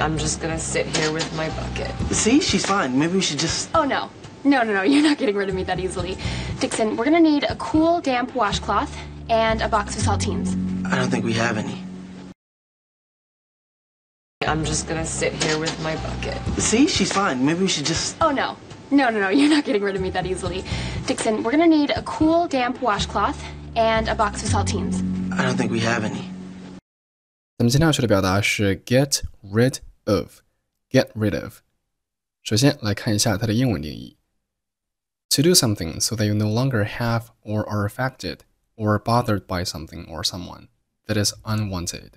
I'm just gonna sit here with my bucket. See, she's fine. Maybe we should just. Oh no. No, no, no, you're not getting rid of me that easily. Dixon, we're gonna need a cool, damp washcloth and a box of saltines. I don't think we have any. I'm just gonna sit here with my bucket. See, she's fine. Maybe we should just. Oh no. No, no, no, you're not getting rid of me that easily. Dixon, we're gonna need a cool, damp washcloth and a box of saltines. I don't think we have any. 那么今天要学的表达是 get rid of. Get rid of. to do something so that you no longer have or are affected or bothered by something or someone that unwanted.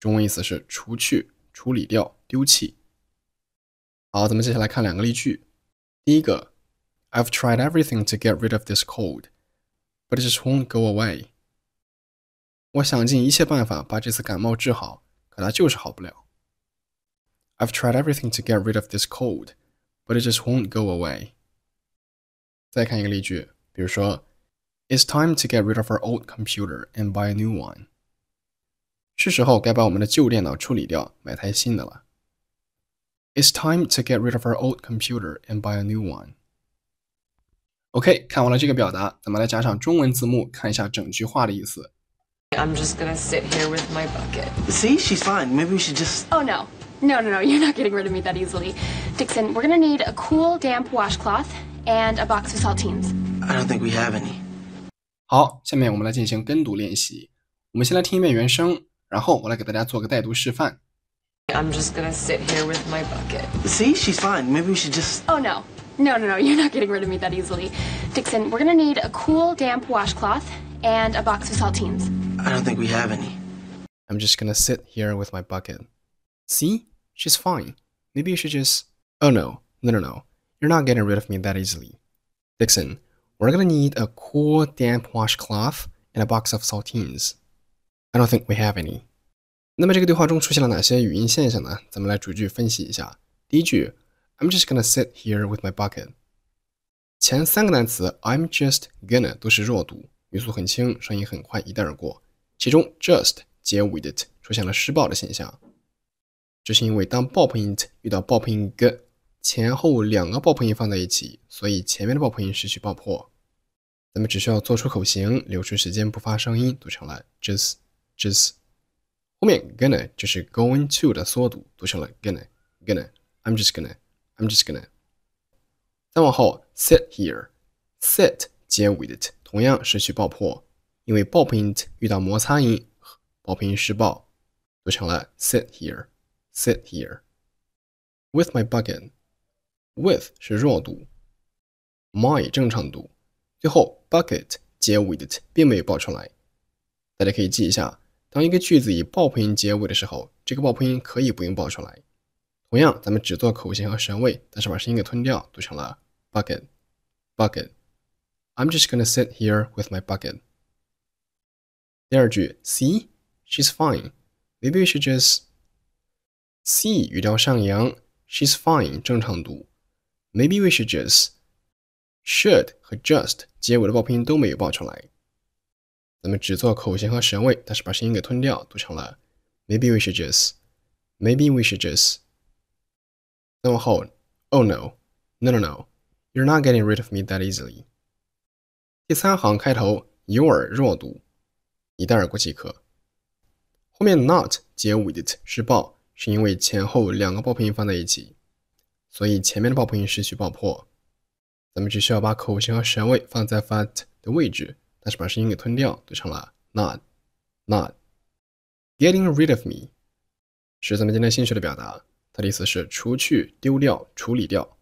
中文意思是除去、处理掉、丢弃。好，咱们接下来看两个例句。第一个: unwanted。中文意思是除去、处理掉、丢弃。好，咱们接下来看两个例句。第一个，I've tried everything to get rid of this cold, but it just won't go away。我想尽一切办法把这次感冒治好，可它就是好不了。I've tried everything to get rid of this cold, but it just won't go away. 再看一个例句，比如说，It's time to get rid of our old computer and buy a new one. 是时候该把我们的旧电脑处理掉，买台新的了。It's time to get rid of our old computer and buy a new one. OK，看完了这个表达，咱们来加上中文字幕，看一下整句话的意思。I'm just gonna sit here with my bucket. See, she's fine. Maybe we should just. Oh no. No, no, no, you're not getting rid of me that easily. Dixon, we're gonna need a cool, damp washcloth and a box of saltines. I don't think we have any. 好，下面我们来进行跟读练习。我们先来听一遍原声，然后我来给大家做个带读示范。I'm just gonna sit here with my bucket. See, she's fine. Maybe we should just. Oh no. No, no, no, you're not getting rid of me that easily. Dixon, we're gonna need a cool, damp washcloth and a box of saltines. I don't think we have any. I'm just gonna sit here with my bucket. See? She's fine. Maybe you should just... Oh no, no no no. You're not getting rid of me that easily. Dixon, we're gonna need a cool damp washcloth and a box of saltines. I don't think we have any. 那么这个对话中出现了哪些语音现象呢？咱们来逐句分析一下。第一句，I'm just gonna sit here with my bucket。前三个单词 I'm just gonna 都是弱读，语速很轻，声音很快，一带而过。其中，just 接 w i t 出现了失爆的现象，这是因为当爆破音遇到爆破音 g，前后两个爆破音放在一起，所以前面的爆破音失去爆破。咱们只需要做出口型，留出时间不发声音，读成了 just just。后面，gonna 就是 going to 的缩读，读成了 gonna gonna。I'm just gonna，I'm just gonna。再往后，sit here，sit 结尾 i t 同样失去爆破。因为 ballpoint 遇到摩擦音，宝瓶施暴，读成了 sit here, sit here。With my bucket, with 是弱读，my 正常读，最后 bucket 结尾的 t 并没有爆出来。大家可以记一下，当一个句子以爆破音结尾的时候，这个爆破音可以不用爆出来。同样，咱们只做口型和舌位，但是把声音给吞掉，读成了 bucket, i am just gonna sit here with my bucket. 第二句，See, she's fine. Maybe we should just see 语调上扬，she's fine 正常读。Maybe we should just should 和 just 结尾的爆拼音都没有爆出来，咱们只做口型和舌位，但是把声音给吞掉，读成了 Maybe we should just, Maybe we should just。再往后，Oh no, no no no, you're not getting rid of me that easily。第三行开头 your 一带而过即可。后面 not 结尾的 t 是爆，是因为前后两个爆破音放在一起，所以前面的爆破音失去爆破。咱们只需要把口型和舌位放在 fat 的位置，但是把声音给吞掉，读成了 not not getting rid of me 是咱们今天新学的表达，它的意思是除去、丢掉、处理掉。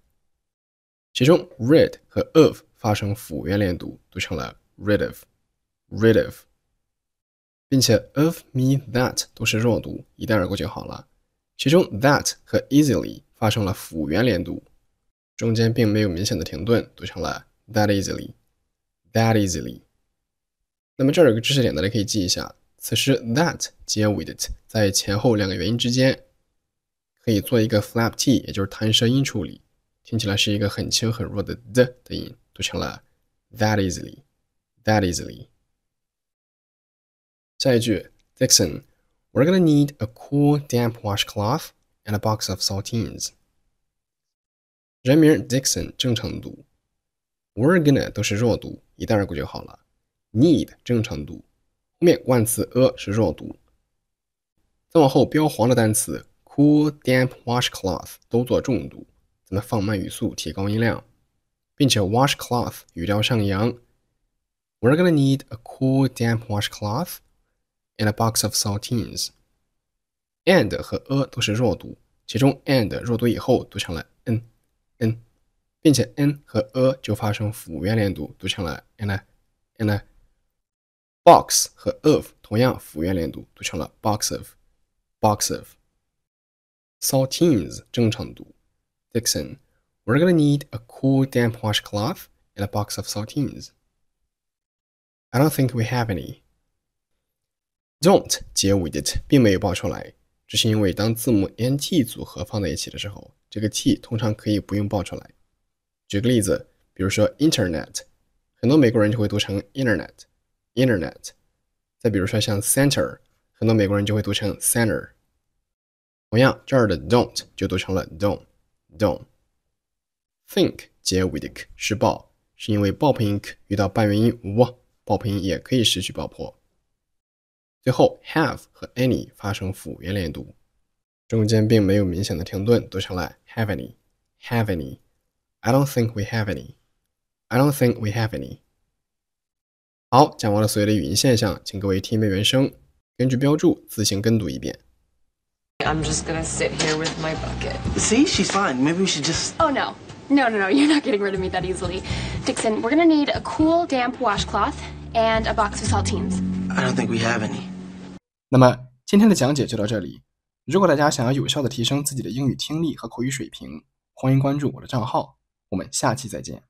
其中 rid 和 of 发成辅元连读，读成了 rid of rid of。并且 of me that 都是弱读，一带而过就好了。其中 that 和 easily 发生了辅元连读，中间并没有明显的停顿，读成了 that easily that easily。那么这儿有个知识点，大家可以记一下。此时 that 结尾的 t 在前后两个元音之间，可以做一个 flap t，也就是弹舌音处理，听起来是一个很轻很弱的 d 的音，读成了 that easily that easily。下一句，Dixon, we we're gonna need a cool, damp washcloth and a box of saltines. 人名 Dixon 正常读，we're gonna 都是弱读，一带而过就好了。need 正常读，后面冠词 a 是弱读。再往后标黄的单词 cool, damp washcloth 都做重读，咱们放慢语速，提高音量，并且 washcloth 语调上扬。are gonna need a cool, damp washcloth and a box of saltines。and 和 a 都是弱读，其中 and 弱读以后读成了 n n，并且 n 和 a 就发生辅元连读，读成了 n a n a。box 和 of 同样辅元连读，读成了 box of box of。saltines 正常读，Dixon。We're gonna need a cool, damp washcloth and a box of saltines. I don't think we have any. Don't 结 it 并没有爆出来，这是因为当字母 n t 组合放在一起的时候，这个 t 通常可以不用爆出来。举个例子，比如说 Internet，很多美国人就会读成 Internet Internet。再比如说像 Center，很多美国人就会读成 Center。同样，这儿的 Don't 就读成了 Don Don。Think t 结尾 k 是爆，是因为爆破音遇到半元音 w，爆破音也可以失去爆破。最后 have 和 any 发生辅元连读，中间并没有明显的停顿，读成了 have any, have any, I don't think we have any, I don't think we have any。好，讲完了所有的语音现象，请各位听一遍原声，根据标注自行跟读一遍。I'm just gonna sit here with my bucket. See, she's fine. Maybe we should just. Oh no. No, no, no, you're not getting rid of me that easily. Dixon, we're gonna need a cool, damp washcloth and a box of saltines. I don't think we have any. 那么今天的讲解就到这里。如果大家想要有效的提升自己的英语听力和口语水平，欢迎关注我的账号。我们下期再见。